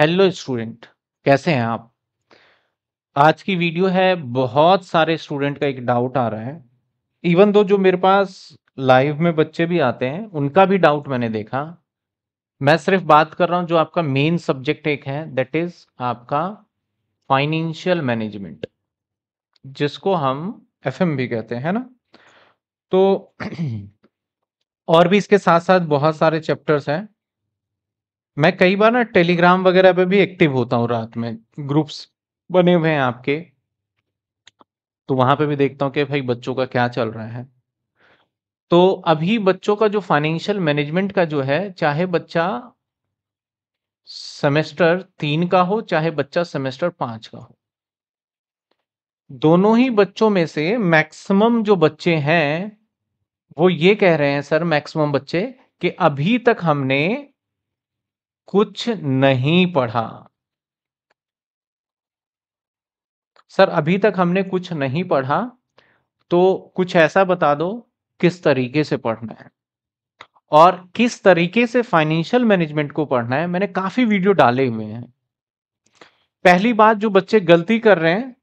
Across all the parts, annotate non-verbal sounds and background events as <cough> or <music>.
Hello student कैसे हैं आप आज की वीडियो है बहुत सारे स्टूडेंट का एक डाउट आ रहा है इवन दो जो मेरे पास लाइव में बच्चे भी आते हैं उनका भी डाउट मैंने देखा मैं सिर्फ बात कर रहा हूं जो आपका मेन सब्जेक्ट एक है दैट इज आपका फाइनेंशियल मैनेजमेंट जिसको हम एफ भी कहते हैं ना तो <clears throat> और भी इसके साथ साथ बहुत सारे चैप्टर्स हैं मैं कई बार ना टेलीग्राम वगैरह पे भी एक्टिव होता हूँ रात में ग्रुप्स बने हुए हैं आपके तो वहां पे भी देखता हूँ कि भाई बच्चों का क्या चल रहा है तो अभी बच्चों का जो फाइनेंशियल मैनेजमेंट का जो है चाहे बच्चा सेमेस्टर तीन का हो चाहे बच्चा सेमेस्टर पांच का हो दोनों ही बच्चों में से मैक्सिमम जो बच्चे हैं वो ये कह रहे हैं सर मैक्सिमम बच्चे कि अभी तक हमने कुछ नहीं पढ़ा सर अभी तक हमने कुछ नहीं पढ़ा तो कुछ ऐसा बता दो किस तरीके से पढ़ना है और किस तरीके से फाइनेंशियल मैनेजमेंट को पढ़ना है मैंने काफी वीडियो डाले हुए हैं पहली बात जो बच्चे गलती कर रहे हैं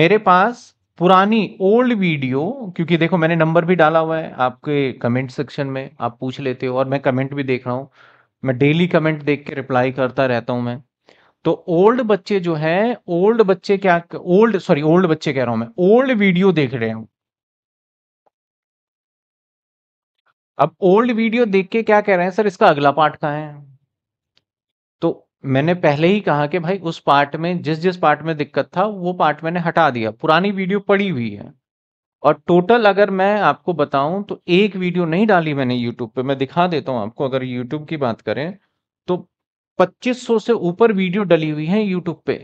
मेरे पास पुरानी ओल्ड वीडियो क्योंकि देखो मैंने नंबर भी डाला हुआ है आपके कमेंट सेक्शन में आप पूछ लेते हो और मैं कमेंट भी देख रहा हूं मैं डेली कमेंट देख के रिप्लाई करता रहता हूं मैं तो ओल्ड बच्चे जो है ओल्ड बच्चे क्या ओल्ड सॉरी ओल्ड बच्चे कह रहा हूं मैं ओल्ड वीडियो देख रहे हूँ अब ओल्ड वीडियो देख के क्या कह रहे हैं सर इसका अगला पार्ट कहा है तो मैंने पहले ही कहा कि भाई उस पार्ट में जिस जिस पार्ट में दिक्कत था वो पार्ट मैंने हटा दिया पुरानी वीडियो पड़ी हुई है और टोटल अगर मैं आपको बताऊं तो एक वीडियो नहीं डाली मैंने यूट्यूब पे मैं दिखा देता हूं आपको अगर यूट्यूब की बात करें तो 2500 से ऊपर वीडियो डली हुई है यूट्यूब पे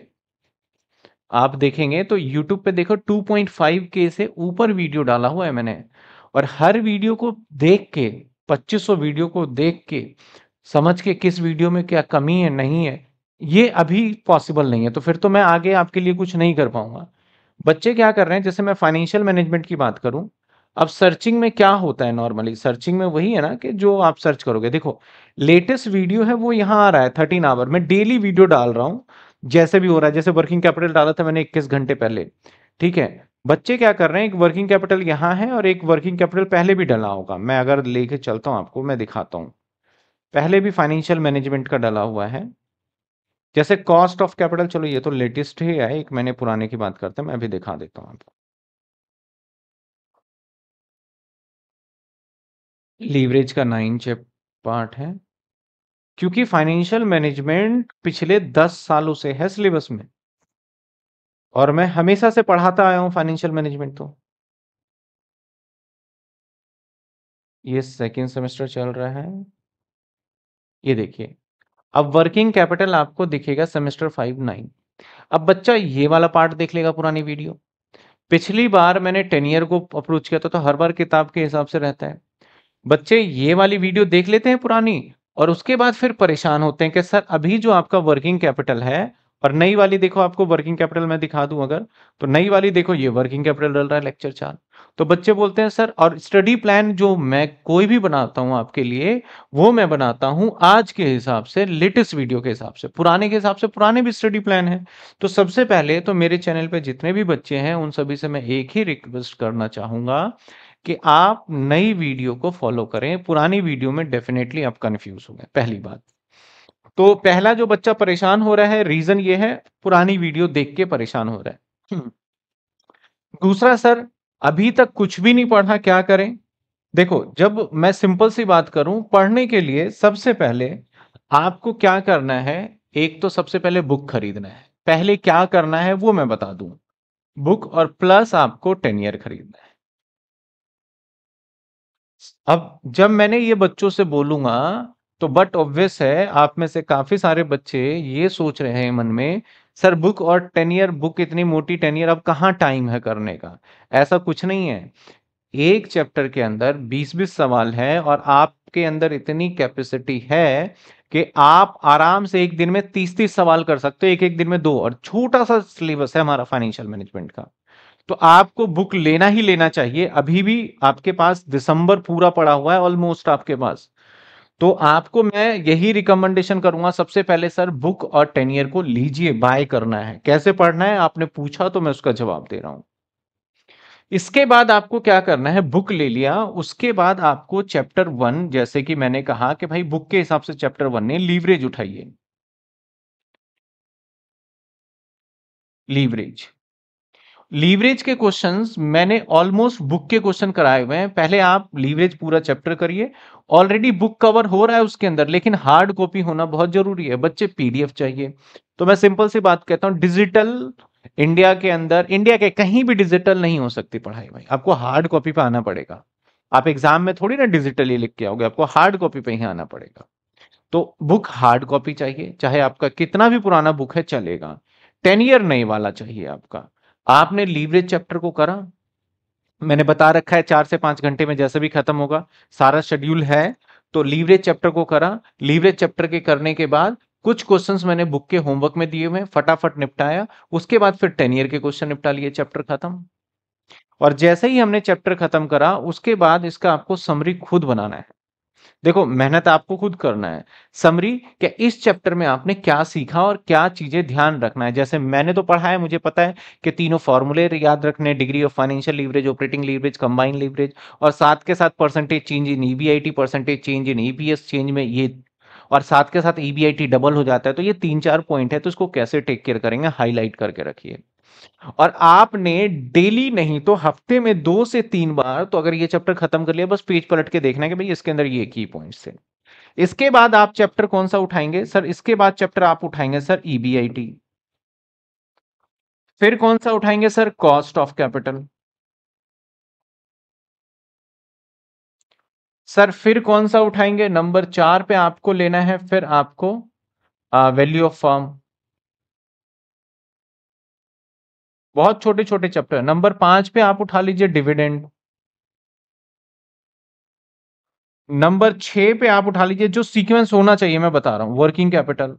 आप देखेंगे तो यूट्यूब पे देखो 2.5 के से ऊपर वीडियो डाला हुआ है मैंने और हर वीडियो को देख के पच्चीस वीडियो को देख के समझ के किस वीडियो में क्या कमी है नहीं है ये अभी पॉसिबल नहीं है तो फिर तो मैं आगे आपके लिए कुछ नहीं कर पाऊंगा बच्चे क्या कर रहे हैं जैसे मैं फाइनेंशियल मैनेजमेंट की बात करूं अब सर्चिंग में क्या होता है नॉर्मली सर्चिंग में वही है ना कि जो आप सर्च करोगे देखो लेटेस्ट वीडियो है वो यहाँ आ रहा है थर्टीन आवर मैं डेली वीडियो डाल रहा हूँ जैसे भी हो रहा है जैसे वर्किंग कैपिटल डाला था मैंने इक्कीस घंटे पहले ठीक है बच्चे क्या कर रहे हैं एक वर्किंग कैपिटल यहाँ है और एक वर्किंग कैपिटल पहले भी डला होगा मैं अगर लेके चलता हूँ आपको मैं दिखाता हूँ पहले भी फाइनेंशियल मैनेजमेंट का डला हुआ है जैसे कॉस्ट ऑफ कैपिटल चलो ये तो लेटेस्ट ही है एक मैंने पुराने की बात करते हैं मैं अभी दिखा देता हूँ आपको लीवरेज का नाइन पार्ट है क्योंकि फाइनेंशियल मैनेजमेंट पिछले दस सालों से है सिलेबस में और मैं हमेशा से पढ़ाता आया हूं फाइनेंशियल मैनेजमेंट तो ये सेकेंड सेमेस्टर चल रहा है ये देखिए अब वर्किंग कैपिटल आपको दिखेगा सेमेस्टर फाइव नाइन अब बच्चा ये वाला पार्ट देख लेगा पुरानी वीडियो पिछली बार मैंने टेन ईयर को अप्रोच किया था तो हर बार किताब के हिसाब से रहता है बच्चे ये वाली वीडियो देख लेते हैं पुरानी और उसके बाद फिर परेशान होते हैं कि सर अभी जो आपका वर्किंग कैपिटल है और नई वाली देखो आपको वर्किंग कैपिटल मैं दिखा दूं अगर तो नई वाली देखो ये वर्किंग कैपिटल डल रहा है लेक्चर चार तो बच्चे बोलते हैं सर और स्टडी प्लान जो मैं कोई भी बनाता हूं आपके लिए वो मैं बनाता हूं आज के हिसाब से लेटेस्ट वीडियो के हिसाब से पुराने के हिसाब से पुराने भी स्टडी प्लान है तो सबसे पहले तो मेरे चैनल पे जितने भी बच्चे हैं उन सभी से मैं एक ही रिक्वेस्ट करना चाहूंगा कि आप नई वीडियो को फॉलो करें पुरानी वीडियो में डेफिनेटली आप कन्फ्यूज हो गए पहली बात तो पहला जो बच्चा परेशान हो रहा है रीजन ये है पुरानी वीडियो देख के परेशान हो रहा है हम्म। दूसरा सर अभी तक कुछ भी नहीं पढ़ा क्या करें देखो जब मैं सिंपल सी बात करूं पढ़ने के लिए सबसे पहले आपको क्या करना है एक तो सबसे पहले बुक खरीदना है पहले क्या करना है वो मैं बता दूं बुक और प्लस आपको टेन ईयर खरीदना है अब जब मैंने ये बच्चों से बोलूंगा तो बट ऑब्वियस है आप में से काफी सारे बच्चे ये सोच रहे हैं मन में सर बुक और टेनियर बुक इतनी मोटी टेन ईयर अब कहाँ टाइम है करने का ऐसा कुछ नहीं है एक चैप्टर के अंदर बीस बीस सवाल है और आपके अंदर इतनी कैपेसिटी है कि आप आराम से एक दिन में तीस तीस सवाल कर सकते हो एक एक दिन में दो और छोटा सा सिलेबस है हमारा फाइनेंशियल मैनेजमेंट का तो आपको बुक लेना ही लेना चाहिए अभी भी आपके पास दिसंबर पूरा पड़ा हुआ है ऑलमोस्ट आपके पास तो आपको मैं यही रिकमेंडेशन करूंगा सबसे पहले सर बुक और टेनियर को लीजिए बाय करना है कैसे पढ़ना है आपने पूछा तो मैं उसका जवाब दे रहा हूं इसके बाद आपको क्या करना है बुक ले लिया उसके बाद आपको चैप्टर वन जैसे कि मैंने कहा कि भाई बुक के हिसाब से चैप्टर वन ने लीवरेज उठाइए लीवरेज लीवरेज के क्वेश्चंस मैंने ऑलमोस्ट बुक के क्वेश्चन कराए हुए हैं पहले आप लीवरेज पूरा चैप्टर करिए ऑलरेडी बुक कवर हो रहा है उसके अंदर लेकिन हार्ड कॉपी होना बहुत जरूरी है बच्चे पीडीएफ चाहिए तो मैं सिंपल सी बात कहता हूँ डिजिटल इंडिया के अंदर इंडिया के कहीं भी डिजिटल नहीं हो सकती पढ़ाई भाई आपको हार्ड कॉपी पे आना पड़ेगा आप एग्जाम में थोड़ी ना डिजिटली लिख के आओगे आपको हार्ड कॉपी पे ही आना पड़ेगा तो बुक हार्ड कॉपी चाहिए चाहे आपका कितना भी पुराना बुक है चलेगा टेन ईयर नहीं वाला चाहिए आपका आपने लीवरेज चैप्टर को करा मैंने बता रखा है चार से पांच घंटे में जैसे भी खत्म होगा सारा शेड्यूल है तो लीवरेज चैप्टर को करा लीवरेज चैप्टर के करने के बाद कुछ क्वेश्चंस मैंने बुक के होमवर्क में दिए हुए फटाफट निपटाया उसके बाद फिर टेन ईयर के क्वेश्चन निपटा लिए चैप्टर खत्म और जैसे ही हमने चैप्टर खत्म करा उसके बाद इसका आपको समरी खुद बनाना है देखो मेहनत आपको खुद करना है समरी कि इस चैप्टर में आपने क्या सीखा और क्या चीजें ध्यान रखना है जैसे मैंने तो पढ़ा है मुझे पता है कि तीनों फॉर्मूले याद रखने degree of financial leverage operating leverage combine leverage और साथ के साथ percentage change in EBIT e percentage change in EPS e change में ये और साथ के साथ ईबीआईटी e डबल हो जाता है तो ये तीन चार पॉइंट है तो इसको कैसे टेक केयर करेंगे हाईलाइट करके रखिए और आपने डेली नहीं तो हफ्ते में दो से तीन बार तो अगर ये चैप्टर खत्म कर लिया बस पेज पलट के देखना है कि भाई इसके अंदर ये की पॉइंट्स थे इसके बाद आप चैप्टर कौन सा उठाएंगे सर इसके बाद चैप्टर आप उठाएंगे सर ईबीआईटी e फिर कौन सा उठाएंगे sir cost of capital sir फिर कौन सा उठाएंगे नंबर चार पे आपको लेना है फिर आपको वैल्यू ऑफ फॉर्म बहुत छोटे छोटे चैप्टर नंबर पांच पे आप उठा लीजिए डिविडेंड नंबर छह पे आप उठा लीजिए जो सीक्वेंस होना चाहिए मैं बता रहा हूं वर्किंग कैपिटल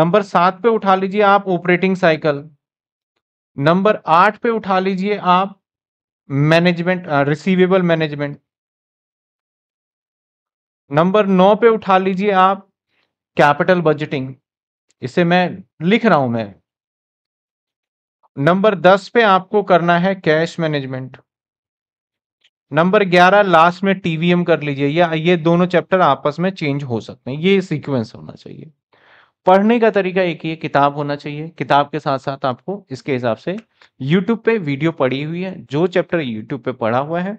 नंबर सात पे उठा लीजिए आप ऑपरेटिंग साइकिल नंबर आठ पे उठा लीजिए आप मैनेजमेंट रिसीवेबल मैनेजमेंट नंबर नौ पे उठा लीजिए आप कैपिटल बजटिंग इसे मैं लिख रहा हूं मैं नंबर दस पे आपको करना है कैश मैनेजमेंट नंबर ग्यारह लास्ट में टीवीएम कर लीजिए या ये दोनों चैप्टर आपस में चेंज हो सकते हैं ये सीक्वेंस होना चाहिए पढ़ने का तरीका एक ही है किताब होना चाहिए किताब के साथ साथ आपको इसके हिसाब से यूट्यूब पे वीडियो पड़ी हुई है जो चैप्टर यूट्यूब पे पढ़ा हुआ है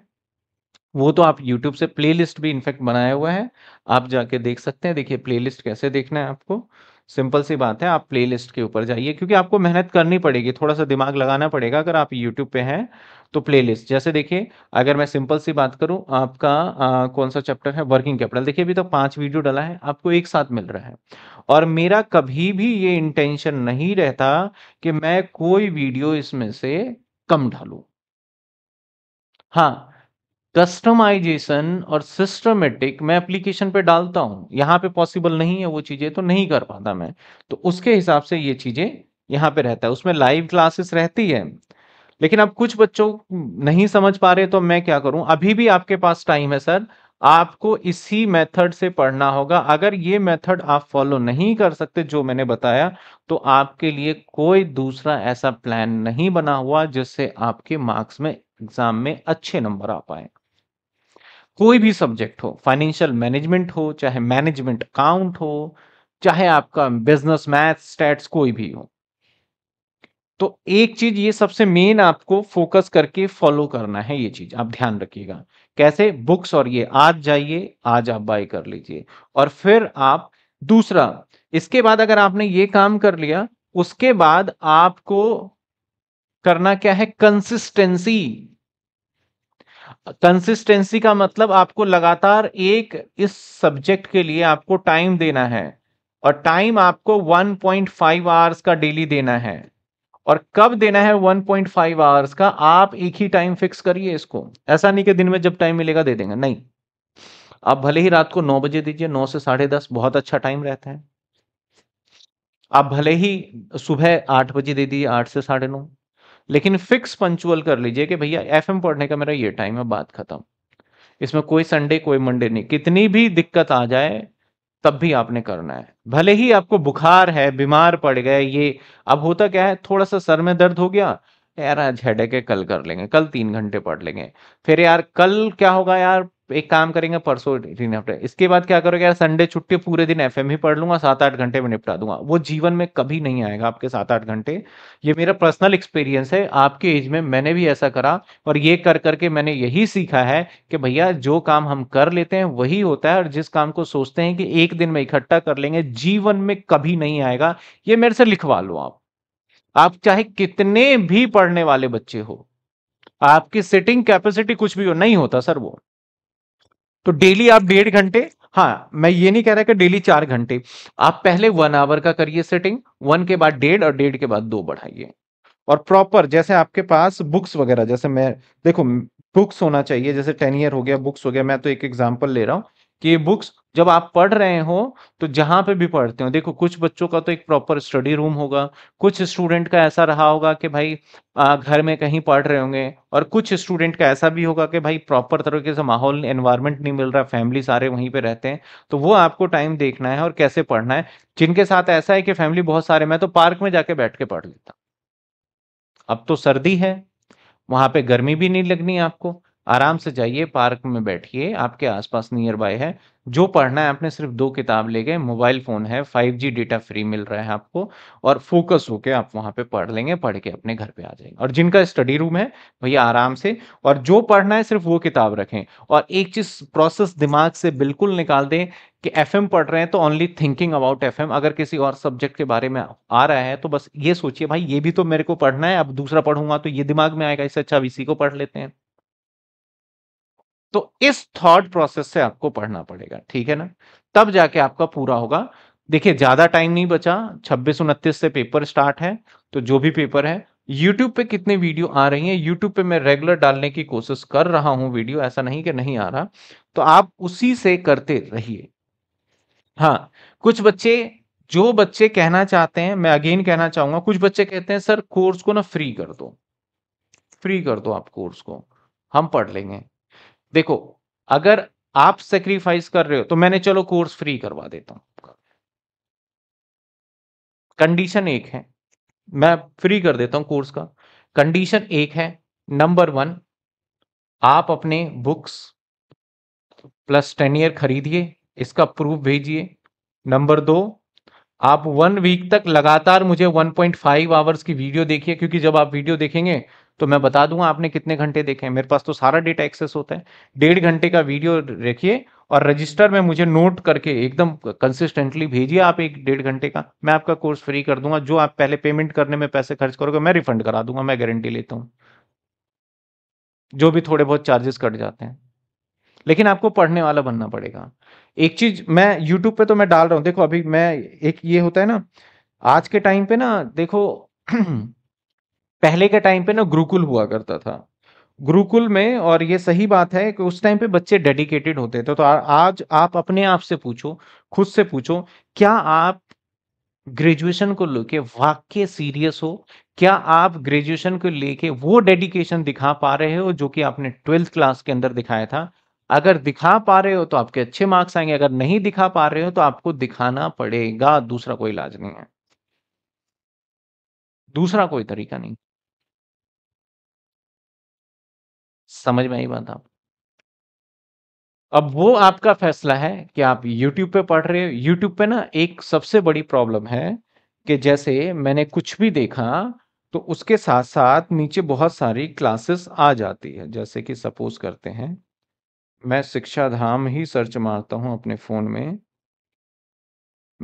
वो तो आप यूट्यूब से प्लेलिस्ट भी इनफेक्ट बनाया हुआ है आप जाके देख सकते हैं देखिए प्लेलिस्ट कैसे देखना है आपको सिंपल सी बात है आप प्लेलिस्ट के ऊपर जाइए क्योंकि आपको मेहनत करनी पड़ेगी थोड़ा सा दिमाग लगाना पड़ेगा अगर आप यूट्यूब पे हैं तो प्लेलिस्ट जैसे देखिए अगर मैं सिंपल सी बात करूं आपका आ, कौन सा चैप्टर है वर्किंग कैपिटल देखिए अभी तो पांच वीडियो डला है आपको एक साथ मिल रहा है और मेरा कभी भी ये इंटेंशन नहीं रहता कि मैं कोई वीडियो इसमें से कम डालू हाँ कस्टमाइजेशन और सिस्टमेटिक मैं एप्लीकेशन पे डालता हूँ यहाँ पे पॉसिबल नहीं है वो चीज़ें तो नहीं कर पाता मैं तो उसके हिसाब से ये चीज़ें यहाँ पे रहता है उसमें लाइव क्लासेस रहती है लेकिन अब कुछ बच्चों नहीं समझ पा रहे तो मैं क्या करूं अभी भी आपके पास टाइम है सर आपको इसी मेथड से पढ़ना होगा अगर ये मेथड आप फॉलो नहीं कर सकते जो मैंने बताया तो आपके लिए कोई दूसरा ऐसा प्लान नहीं बना हुआ जिससे आपके मार्क्स में एग्जाम में अच्छे नंबर आ पाए कोई भी सब्जेक्ट हो फाइनेंशियल मैनेजमेंट हो चाहे मैनेजमेंट अकाउंट हो चाहे आपका बिजनेस मैथ स्टैट्स कोई भी हो तो एक चीज ये सबसे मेन आपको फोकस करके फॉलो करना है ये चीज आप ध्यान रखिएगा कैसे बुक्स और ये आज जाइए आज आप बाय कर लीजिए और फिर आप दूसरा इसके बाद अगर आपने ये काम कर लिया उसके बाद आपको करना क्या है कंसिस्टेंसी कंसिस्टेंसी का मतलब आपको लगातार एक इस सब्जेक्ट के लिए आपको टाइम देना है और टाइम आपको 1.5 आवर्स का डेली देना है और कब देना है 1.5 आवर्स का आप एक ही टाइम फिक्स करिए इसको ऐसा नहीं कि दिन में जब टाइम मिलेगा दे देंगे नहीं आप भले ही रात को नौ बजे दीजिए नौ से साढ़े दस बहुत अच्छा टाइम रहता है आप भले ही सुबह आठ बजे दे दीजिए आठ से साढ़े नौ लेकिन फिक्स पंचुअल कर लीजिए कि भैया एफ पढ़ने का मेरा ये टाइम है बात खत्म इसमें कोई संडे कोई मंडे नहीं कितनी भी दिक्कत आ जाए तब भी आपने करना है भले ही आपको बुखार है बीमार पड़ गए ये अब होता क्या है थोड़ा सा सर में दर्द हो गया यार आज हेडेक है कल कर लेंगे कल तीन घंटे पढ़ लेंगे फिर यार कल क्या होगा यार एक काम करेंगे परसों इसके बाद क्या करोगे यार संडे छुट्टी पूरे दिन एफ ही पढ़ लूंगा सात आठ घंटे में निपटा दूंगा वो जीवन में कभी नहीं आएगा आपके सात आठ घंटे ये मेरा पर्सनल एक्सपीरियंस है आपके एज में मैंने भी ऐसा करा और ये कर करके मैंने यही सीखा है कि भैया जो काम हम कर लेते हैं वही होता है और जिस काम को सोचते हैं कि एक दिन में इकट्ठा कर लेंगे जीवन में कभी नहीं आएगा ये मेरे से लिखवा लो आप आप चाहे कितने भी पढ़ने वाले बच्चे हो आपकी सिटिंग कैपेसिटी कुछ भी हो नहीं होता सर वो तो डेली आप डेढ़ घंटे हाँ मैं ये नहीं कह रहा कि डेली चार घंटे आप पहले वन आवर का करिए सेटिंग वन के बाद डेढ़ और डेढ़ के बाद दो बढ़ाइए और प्रॉपर जैसे आपके पास बुक्स वगैरह जैसे मैं देखो बुक्स होना चाहिए जैसे टेन ईयर हो गया बुक्स हो गया मैं तो एक एग्जाम्पल ले रहा हूँ कि बुक्स जब आप पढ़ रहे हो तो जहां पे भी पढ़ते हो देखो कुछ बच्चों का तो एक प्रॉपर स्टडी रूम होगा कुछ स्टूडेंट का ऐसा रहा होगा कि भाई आ, घर में कहीं पढ़ रहे होंगे और कुछ स्टूडेंट का ऐसा भी होगा कि भाई प्रॉपर तरीके से माहौल एनवायरनमेंट नहीं मिल रहा फैमिली सारे वहीं पे रहते हैं तो वो आपको टाइम देखना है और कैसे पढ़ना है जिनके साथ ऐसा है कि फैमिली बहुत सारे मैं तो पार्क में जाके बैठ के पढ़ लेता अब तो सर्दी है वहां पे गर्मी भी नहीं लगनी आपको आराम से जाइए पार्क में बैठिए आपके आसपास नियर बाय है जो पढ़ना है आपने सिर्फ दो किताब ले गए मोबाइल फ़ोन है 5G डेटा फ्री मिल रहा है आपको और फोकस होके आप वहां पे पढ़ लेंगे पढ़ के अपने घर पे आ जाएंगे और जिनका स्टडी रूम है भैया आराम से और जो पढ़ना है सिर्फ वो किताब रखें और एक चीज़ प्रोसेस दिमाग से बिल्कुल निकाल दें कि एफ पढ़ रहे हैं तो ओनली थिंकिंग अबाउट एफ अगर किसी और सब्जेक्ट के बारे में आ रहा है तो बस ये सोचिए भाई ये भी तो मेरे को पढ़ना है अब दूसरा पढ़ूंगा तो ये दिमाग में आएगा इससे अच्छा इसी को पढ़ लेते हैं तो इस थॉट प्रोसेस से आपको पढ़ना पड़ेगा ठीक है ना तब जाके आपका पूरा होगा देखिए ज्यादा टाइम नहीं बचा छब्बीस उनतीस से पेपर स्टार्ट है तो जो भी पेपर है YouTube पे कितने वीडियो आ रही हैं YouTube पे मैं रेगुलर डालने की कोशिश कर रहा हूं वीडियो ऐसा नहीं कि नहीं आ रहा तो आप उसी से करते रहिए हाँ कुछ बच्चे जो बच्चे कहना चाहते हैं मैं अगेन कहना चाहूंगा कुछ बच्चे कहते हैं सर कोर्स को ना फ्री कर दो फ्री कर दो आप कोर्स को हम पढ़ लेंगे देखो अगर आप सेक्रीफाइस कर रहे हो तो मैंने चलो कोर्स फ्री करवा देता हूं कंडीशन एक है मैं फ्री कर देता हूं कोर्स का कंडीशन एक है नंबर वन आप अपने बुक्स प्लस टेन ईयर खरीदिए इसका प्रूफ भेजिए नंबर दो आप वन वीक तक लगातार मुझे 1.5 आवर्स की वीडियो देखिए क्योंकि जब आप वीडियो देखेंगे तो मैं बता दूंगा आपने कितने घंटे देखे हैं मेरे पास तो सारा डेटा एक्सेस होता है डेढ़ घंटे का वीडियो रखिए और रजिस्टर में मुझे नोट करके एकदम कंसिस्टेंटली भेजिए आप एक डेढ़ घंटे का मैं आपका कोर्स फ्री कर दूंगा जो आप पहले पेमेंट करने में पैसे खर्च करोगे मैं रिफंड करा दूंगा मैं गारंटी लेता हूँ जो भी थोड़े बहुत चार्जेस कट जाते हैं लेकिन आपको पढ़ने वाला बनना पड़ेगा एक चीज मैं यूट्यूब पे तो मैं डाल रहा हूँ देखो अभी मैं एक ये होता है ना आज के टाइम पे ना देखो <clears throat> पहले के टाइम पे ना गुरुकुल हुआ करता था गुरुकुल में और ये सही बात है कि उस टाइम पे बच्चे डेडिकेटेड होते थे तो आज आप अपने आप से पूछो खुद से पूछो क्या आप ग्रेजुएशन को लेके वाक्य सीरियस हो क्या आप ग्रेजुएशन को लेके वो डेडिकेशन दिखा पा रहे हो जो कि आपने ट्वेल्थ क्लास के अंदर दिखाया था अगर दिखा पा रहे हो तो आपके अच्छे मार्क्स आएंगे अगर नहीं दिखा पा रहे हो तो आपको दिखाना पड़ेगा दूसरा कोई इलाज नहीं है दूसरा कोई तरीका नहीं समझ में आई बात आप अब वो आपका फैसला है कि आप YouTube पे पढ़ रहे हो YouTube पे ना एक सबसे बड़ी प्रॉब्लम है कि जैसे मैंने कुछ भी देखा तो उसके साथ साथ नीचे बहुत सारी क्लासेस आ जाती है जैसे कि सपोज करते हैं मैं शिक्षा धाम ही सर्च मारता हूं अपने फ़ोन में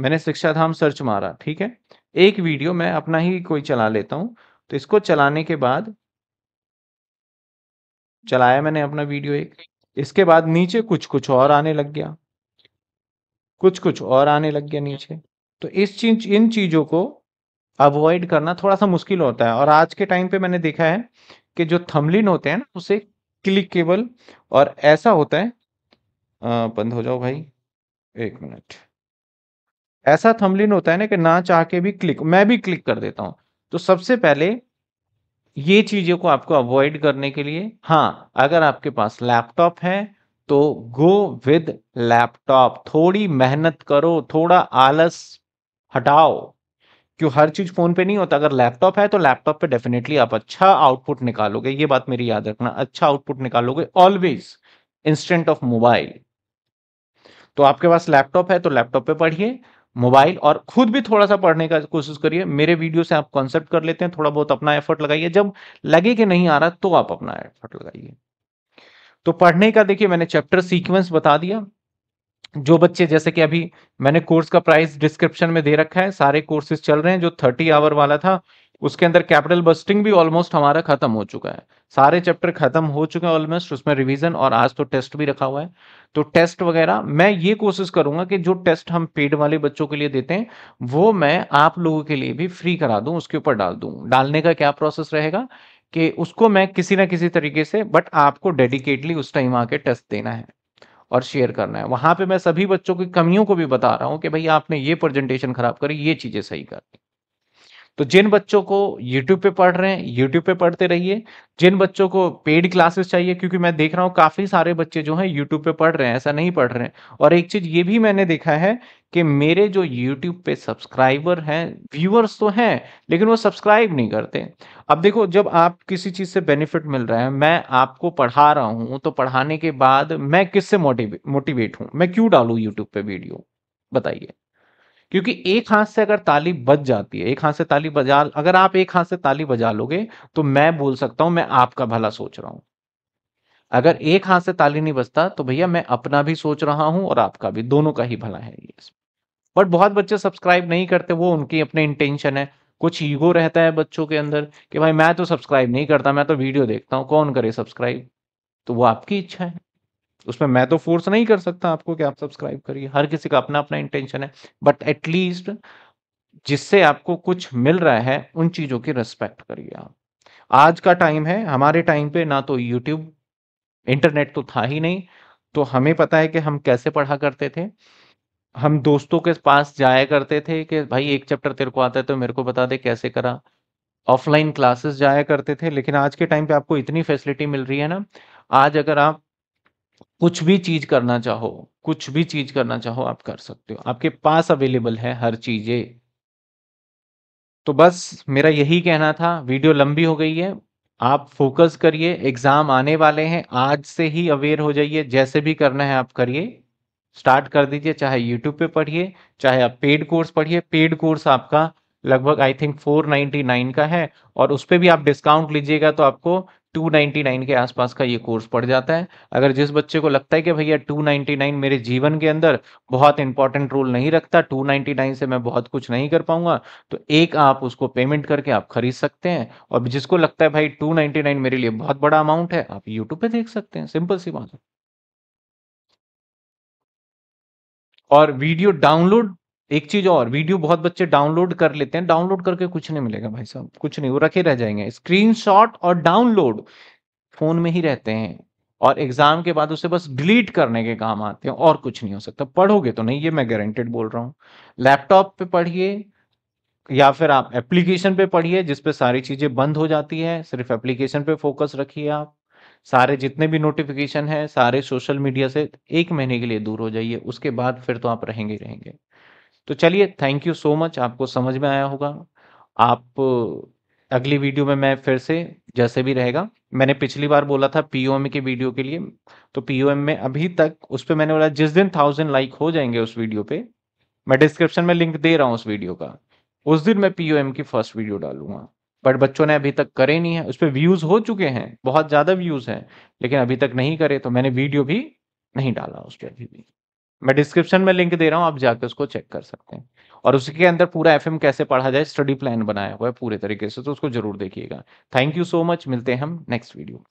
मैंने शिक्षा धाम सर्च मारा ठीक है एक वीडियो मैं अपना ही कोई चला लेता हूं तो इसको चलाने के बाद चलाया मैंने अपना वीडियो एक इसके बाद नीचे कुछ कुछ और आने लग गया कुछ कुछ और आने लग गया नीचे तो इस चीज इन चीज़ों को अवॉइड करना थोड़ा सा मुश्किल होता है और आज के टाइम पे मैंने देखा है कि जो थमलिन होते हैं ना उसे क्लिकेबल और ऐसा होता है बंद हो जाओ भाई एक मिनट ऐसा थमलिन होता है ना कि ना चाह के भी क्लिक मैं भी क्लिक कर देता हूं तो सबसे पहले ये चीज़ों को आपको अवॉइड करने के लिए हाँ अगर आपके पास लैपटॉप है तो गो विद लैपटॉप थोड़ी मेहनत करो थोड़ा आलस हटाओ क्यों हर चीज़ फ़ोन पे नहीं होता अगर लैपटॉप है तो लैपटॉप पे डेफिनेटली आप अच्छा आउटपुट निकालोगे ये बात मेरी याद रखना अच्छा आउटपुट निकालोगे ऑलवेज इंस्टेंट ऑफ मोबाइल तो आपके पास लैपटॉप है तो लैपटॉप पे पढ़िए मोबाइल और खुद भी थोड़ा सा पढ़ने का कोशिश करिए मेरे वीडियो से आप कॉन्सेप्ट कर लेते हैं थोड़ा बहुत अपना एफर्ट लगाइए जब लगे कि नहीं आ रहा तो आप अपना एफर्ट लगाइए तो पढ़ने का देखिए मैंने चैप्टर सीक्वेंस बता दिया जो बच्चे जैसे कि अभी मैंने कोर्स का प्राइस डिस्क्रिप्शन में दे रखा है सारे कोर्सेज चल रहे हैं जो थर्टी आवर वाला था उसके अंदर कैपिटल बस्टिंग भी ऑलमोस्ट हमारा खत्म हो चुका है सारे चैप्टर खत्म हो चुके हैं ऑलमोस्ट उसमें रिवीजन और आज तो टेस्ट भी रखा हुआ है तो टेस्ट वगैरह मैं ये कोशिश करूंगा कि जो टेस्ट हम पेड वाले बच्चों के लिए देते हैं वो मैं आप लोगों के लिए भी फ्री करा दूं उसके ऊपर डाल दूं डालने का क्या प्रोसेस रहेगा कि उसको मैं किसी ना किसी तरीके से बट आपको डेडिकेटली उस टाइम आके टेस्ट देना है और शेयर करना है वहां पे मैं सभी बच्चों की कमियों को भी बता रहा हूँ कि भाई आपने ये प्रेजेंटेशन खराब करी ये चीजें सही कर तो जिन बच्चों को यूट्यूब पे पढ़ रहे हैं यूट्यूब पे पढ़ते रहिए जिन बच्चों को पेड क्लासेस चाहिए क्योंकि मैं देख रहा हूँ काफ़ी सारे बच्चे जो हैं यूट्यूब पे पढ़ रहे हैं ऐसा नहीं पढ़ रहे हैं और एक चीज़ ये भी मैंने देखा है कि मेरे जो यूट्यूब पे सब्सक्राइबर हैं व्यूअर्स तो हैं लेकिन वो सब्सक्राइब नहीं करते अब देखो जब आप किसी चीज़ से बेनिफिट मिल रहा है मैं आपको पढ़ा रहा हूँ तो पढ़ाने के बाद मैं किससे मोटिवेट मोटिवेट हूँ मैं क्यों डालू यूट्यूब पे वीडियो बताइए क्योंकि एक हाथ से अगर ताली बज जाती है एक हाथ से ताली बजा अगर आप एक हाथ से ताली बजा लोगे तो मैं बोल सकता हूं मैं आपका भला सोच रहा हूं अगर एक हाथ से ताली नहीं बजता तो भैया मैं अपना भी सोच रहा हूं और आपका भी दोनों का ही भला है ये बट बहुत बच्चे सब्सक्राइब नहीं करते वो उनकी अपने इंटेंशन है कुछ ईगो रहता है बच्चों के अंदर कि भाई मैं तो सब्सक्राइब नहीं करता मैं तो वीडियो देखता हूँ कौन करे सब्सक्राइब तो वो आपकी इच्छा है उसमें मैं तो फोर्स नहीं कर सकता आपको कि आप सब्सक्राइब करिए हर किसी का अपना अपना इंटेंशन है बट एटलीस्ट जिससे आपको कुछ मिल रहा है उन चीज़ों की रिस्पेक्ट करिए आप आज का टाइम है हमारे टाइम पे ना तो यूट्यूब इंटरनेट तो था ही नहीं तो हमें पता है कि हम कैसे पढ़ा करते थे हम दोस्तों के पास जाया करते थे कि भाई एक चैप्टर तेरे को आता है तो मेरे को बता दे कैसे करा ऑफलाइन क्लासेस जाया करते थे लेकिन आज के टाइम पे आपको इतनी फैसिलिटी मिल रही है ना आज अगर आप कुछ भी चीज करना चाहो कुछ भी चीज करना चाहो आप कर सकते हो आपके पास अवेलेबल है हर चीजें तो बस मेरा यही कहना था वीडियो लंबी हो गई है आप फोकस करिए एग्जाम आने वाले हैं आज से ही अवेयर हो जाइए जैसे भी करना है आप करिए स्टार्ट कर दीजिए चाहे यूट्यूब पे पढ़िए चाहे आप पेड कोर्स पढ़िए पेड कोर्स आपका लगभग आई थिंक 499 का है और उस पर भी आप डिस्काउंट लीजिएगा तो आपको 299 के आसपास का ये कोर्स पड़ जाता है अगर जिस बच्चे को लगता है कि भैया 299 मेरे जीवन के अंदर बहुत इंपॉर्टेंट रोल नहीं रखता 299 से मैं बहुत कुछ नहीं कर पाऊंगा तो एक आप उसको पेमेंट करके आप खरीद सकते हैं और जिसको लगता है भाई 299 मेरे लिए बहुत बड़ा अमाउंट है आप यूट्यूब पे देख सकते हैं सिंपल सी बात है और वीडियो डाउनलोड एक चीज और वीडियो बहुत बच्चे डाउनलोड कर लेते हैं डाउनलोड करके कुछ नहीं मिलेगा भाई साहब कुछ नहीं वो रखे रह जाएंगे स्क्रीनशॉट और डाउनलोड फोन में ही रहते हैं और एग्जाम के बाद उसे बस डिलीट करने के काम आते हैं और कुछ नहीं हो सकता पढ़ोगे तो नहीं ये मैं गारंटेड बोल रहा हूँ लैपटॉप पे पढ़िए या फिर आप एप्लीकेशन पे पढ़िए जिसपे सारी चीजें बंद हो जाती है सिर्फ एप्लीकेशन पे फोकस रखिए आप सारे जितने भी नोटिफिकेशन है सारे सोशल मीडिया से एक महीने के लिए दूर हो जाइए उसके बाद फिर तो आप रहेंगे ही रहेंगे तो चलिए थैंक यू सो मच आपको समझ में आया होगा आप अगली वीडियो में मैं फिर से जैसे भी रहेगा मैंने पिछली बार बोला था पीओएम के वीडियो के लिए तो पीओएम में अभी तक उस पर मैंने बोला जिस दिन थाउजेंड लाइक हो जाएंगे उस वीडियो पे मैं डिस्क्रिप्शन में लिंक दे रहा हूँ उस वीडियो का उस दिन मैं पीओएम की फर्स्ट वीडियो डालूंगा बट बच्चों ने अभी तक करे नहीं है उस पर व्यूज हो चुके हैं बहुत ज्यादा व्यूज हैं लेकिन अभी तक नहीं करे तो मैंने वीडियो भी नहीं डाला उस पर अभी भी मैं डिस्क्रिप्शन में लिंक दे रहा हूँ आप जाकर उसको चेक कर सकते हैं और उसके अंदर पूरा एफ कैसे पढ़ा जाए स्टडी प्लान बनाया हुआ है पूरे तरीके से तो उसको जरूर देखिएगा थैंक यू सो मच मिलते हैं हम नेक्स्ट वीडियो